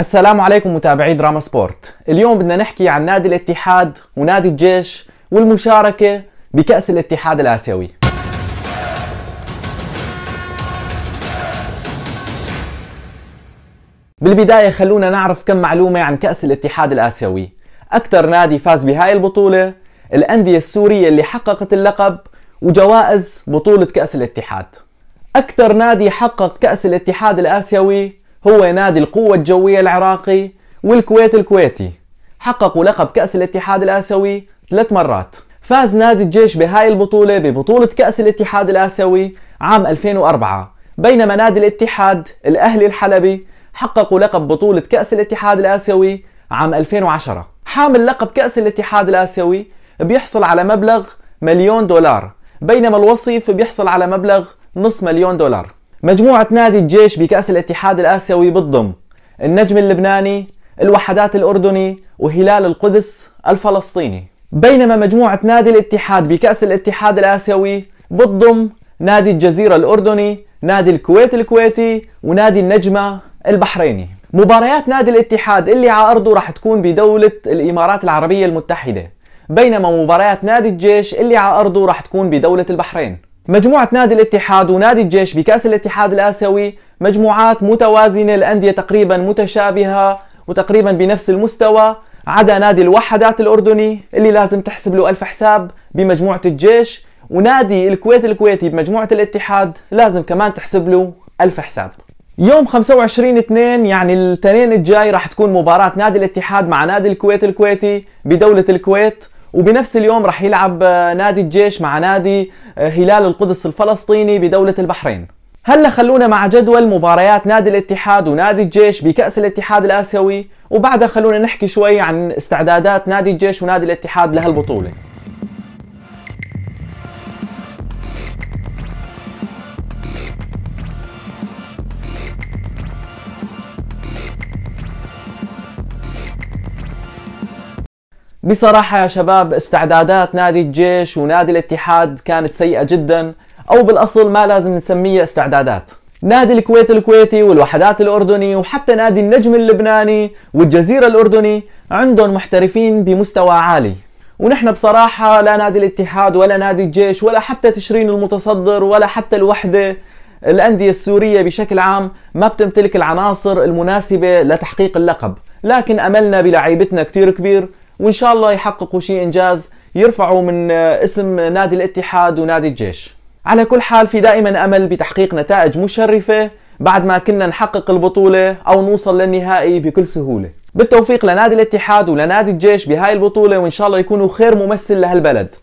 السلام عليكم متابعي دراما سبورت اليوم بدنا نحكي عن نادي الاتحاد ونادي الجيش والمشاركة بكأس الاتحاد الآسيوي بالبداية خلونا نعرف كم معلومة عن كأس الاتحاد الآسيوي أكثر نادي فاز بهاي البطولة الأندية السورية اللي حققت اللقب وجوائز بطولة كأس الاتحاد أكثر نادي حقق كأس الاتحاد الآسيوي هو نادي القوة الجوية العراقي والكويت الكويتي حققوا لقب كأس الاتحاد الآسيوي ثلاث مرات فاز نادي الجيش بهاي البطولة ببطولة كأس الاتحاد الآسيوي عام 2004 بينما نادي الاتحاد الأهلي الحلبي حققوا لقب بطولة كأس الاتحاد الآسيوي عام 2010 حامل لقب كأس الاتحاد الآسيوي بيحصل على مبلغ مليون دولار بينما الوصيف بيحصل على مبلغ نص مليون دولار مجموعة نادي الجيش بكأس الاتحاد الآسيوي بتضم النجم اللبناني الوحدات الأردني وهلال القدس الفلسطيني بينما مجموعة نادي الاتحاد بكأس الاتحاد الآسيوي بتضم نادي الجزيرة الأردني نادي الكويت الكويتي ونادي النجمة البحريني مباريات نادي الاتحاد اللي على أرضه راح تكون بدولة الإمارات العربية المتحدة بينما مباريات نادي الجيش اللي على أرضه راح تكون بدولة البحرين مجموعة نادي الاتحاد ونادي الجيش بكأس الاتحاد الآسيوي مجموعات متوازنة الأندية تقريبا متشابهة وتقريبا بنفس المستوى عدا نادي الوحدات الأردني اللي لازم تحسب له ألف حساب بمجموعة الجيش ونادي الكويت الكويتي بمجموعة الاتحاد لازم كمان تحسب له ألف حساب يوم 25 2 يعني الاثنين الجاي راح تكون مباراة نادي الاتحاد مع نادي الكويت الكويتي بدولة الكويت وبنفس اليوم راح يلعب آه، نادي الجيش مع نادي آه، هلال القدس الفلسطيني بدولة البحرين هلا خلونا مع جدول مباريات نادي الاتحاد ونادي الجيش بكأس الاتحاد الآسيوي وبعدها خلونا نحكي شوي عن استعدادات نادي الجيش ونادي الاتحاد لهالبطولة بصراحة يا شباب استعدادات نادي الجيش ونادي الاتحاد كانت سيئة جدا أو بالأصل ما لازم نسميها استعدادات نادي الكويت الكويتي والوحدات الأردني وحتى نادي النجم اللبناني والجزيرة الأردني عندهم محترفين بمستوى عالي ونحن بصراحة لا نادي الاتحاد ولا نادي الجيش ولا حتى تشرين المتصدر ولا حتى الوحدة الأندية السورية بشكل عام ما بتمتلك العناصر المناسبة لتحقيق اللقب لكن أملنا بلعيبتنا كتير كبير وان شاء الله يحققوا شيء انجاز يرفعوا من آه، اسم نادي الاتحاد ونادي الجيش على كل حال في دائما امل بتحقيق نتائج مشرفه بعد ما كنا نحقق البطوله او نوصل للنهائي بكل سهوله بالتوفيق لنادي الاتحاد ولنادي الجيش بهاي البطوله وان شاء الله يكونوا خير ممثل لهالبلد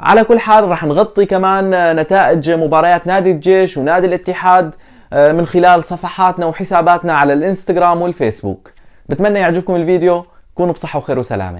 على كل حال رح نغطي كمان آه، نتائج مباريات نادي الجيش ونادي الاتحاد آه، من خلال صفحاتنا وحساباتنا على الانستغرام والفيسبوك بتمنى يعجبكم الفيديو كونوا بصحة وخير وسلامة